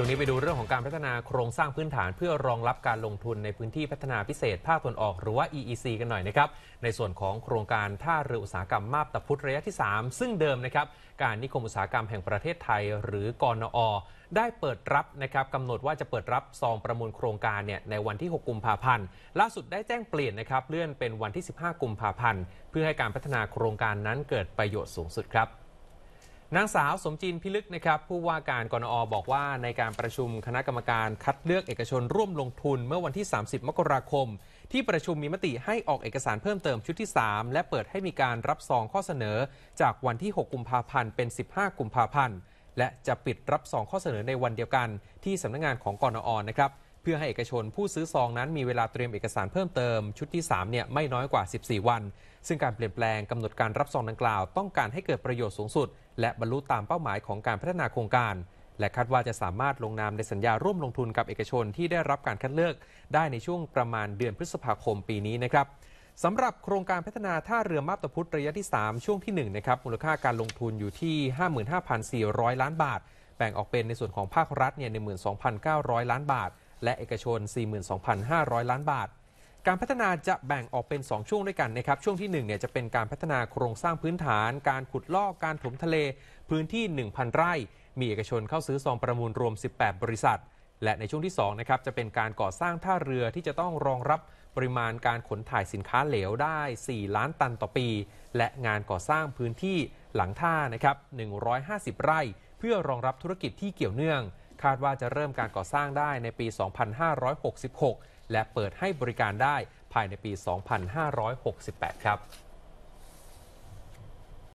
ช่วงนี้ไปดูเรื่องของการพัฒนาโครงสร้างพื้นฐานเพื่อรองรับการลงทุนในพื้นที่พัฒนาพิเศษภาคตะวันออกหรือว่า EEC กันหน่อยนะครับ ในส่วนของโครงการท่าเรืออุตสาหกรรมมาบตาพุธระยะที่ 3 ซึ่งเดิมนะครับการนิคมอุตสาหกรรมแห่งประเทศไทย หรือกอนอ ได้เปิดรับนะครับกำหนดว่าจะเปิดรับซองประมูลโครงการเนี่ยในวันที่ 6 กุมภาพันธ์ล่าสุดได้แจ้งเปลี่ยนนะครับเลื่อนเป็นวันที่ 15 กุมภาพันธ์เพื่อให้การพัฒนาโครงการนั้นเกิดประโยชน์สูงสุดครับนางสาวสมจีนพิลึกนะครับผู้ว่าการกรนอบอกว่าในการประชุมคณะกรรมการคัดเลือกเอกชนร่วมลงทุนเมื่อวันที่ 30 มกราคม ที่ประชุมมีมติให้ออกเอกสารเพิ่มเติมชุดที่ 3 และเปิดให้มีการรับซองข้อเสนอ จากวันที่ 6 กุมภาพันธ์เป็น 15กุมภาพันธ์และจะปิดรับซองข้อเสนอในวันเดียวกัน ที่สำนักงงานของกรนอนะครับพื่อให้เอกชนผู้ซื้อซองนั้นมีเวลาเตรียมเอกสารเพิ่มเติมชุดที่3เนี่ยไม่น้อยกว่า 14 วัน ซึ่งการเปลี่ยนแปลงกำหนดการรับซองดังกล่าว ต้องการให้เกิดประโยชน์สูงสุด และบรรลุตามเป้าหมายของการพัฒนาโครงการ และคาดว่าจะสามารถลงนามในสัญญาร่วมลงทุนกับเอกชนที่ได้รับการคัดเลือกได้ในช่วงประมาณเดือนพฤษภาคมปีนี้นะครับสำหรับโครงการพัฒนาท่าเรือมาบตาพุธระยะที่ 3 ช่วงที่1นะครับมูลค่าการลงทุนอยู่ที่ 55,400 ล้านบาทแบ่งออกเป็นในส่วนของภาครัฐเนี่ย12,900 ล้านบาทและเอกชน 42,500 ล้านบาท การพัฒนาจะแบ่งออกเป็น 2 ช่วงด้วยกันนะครับ ช่วงที่1เนี่ยจะเป็นการพัฒนาโครงสร้างพื้นฐาน การขุดลอกการถมทะเลพื้นที่ 1,000 ไร่ มีเอกชนเข้าซื้อซองประมูลรวม 18 บริษัท และในช่วงที่2นะครับจะเป็นการก่อสร้างท่าเรือที่จะต้องรองรับปริมาณการขนถ่ายสินค้าเหลวได้ 4 ล้านตันต่อปี และงานก่อสร้างพื้นที่หลังท่านะครับ 150 ไร่ เพื่อรองรับธุรกิจที่เกี่ยวเนื่องคาดว่าจะเริ่มการก่อสร้างได้ในปี 2566 และเปิดให้บริการได้ภายในปี 2568 ครับ